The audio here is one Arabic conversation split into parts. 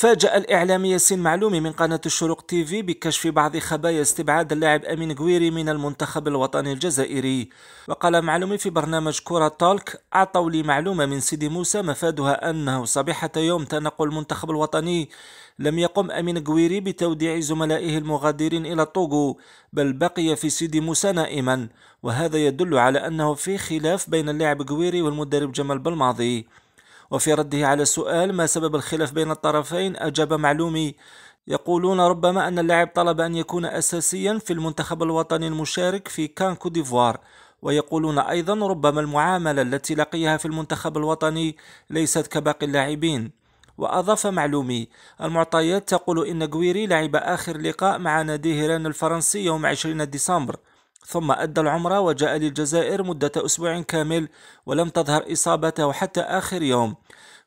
فاجأ الإعلامي ياسين معلومي من قناة الشروق تيفي بكشف بعض خبايا استبعاد اللاعب أمين غويري من المنتخب الوطني الجزائري وقال معلومي في برنامج كورة تالك أعطوا لي معلومة من سيدي موسى مفادها أنه صبيحة يوم تنقل المنتخب الوطني لم يقم أمين غويري بتوديع زملائه المغادرين إلى طوغو بل بقي في سيدي موسى نائما وهذا يدل على أنه في خلاف بين اللاعب غويري والمدرب جمال بالماضي وفي رده على سؤال ما سبب الخلاف بين الطرفين أجاب معلومي يقولون ربما أن اللاعب طلب أن يكون أساسيا في المنتخب الوطني المشارك في كان كوديفوار ويقولون أيضا ربما المعاملة التي لقيها في المنتخب الوطني ليست كباقي اللاعبين وأضاف معلومي المعطيات تقول إن جويري لعب آخر لقاء مع نادي هيران الفرنسي يوم 20 ديسمبر ثم أدى العمرة وجاء للجزائر مدة أسبوع كامل ولم تظهر إصابته حتى آخر يوم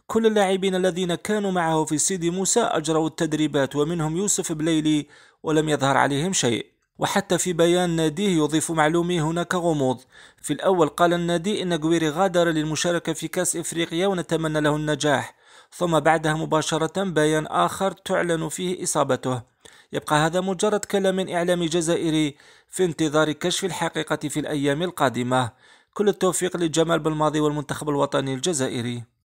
كل اللاعبين الذين كانوا معه في سيدي موسى أجروا التدريبات ومنهم يوسف بليلي ولم يظهر عليهم شيء وحتى في بيان ناديه يضيف معلومي هناك غموض في الأول قال النادي إن جويري غادر للمشاركة في كأس إفريقيا ونتمنى له النجاح ثم بعدها مباشرة بيان آخر تعلن فيه إصابته يبقى هذا مجرد كلام إعلامي جزائري في انتظار كشف الحقيقة في الأيام القادمة كل التوفيق للجمال بالماضي والمنتخب الوطني الجزائري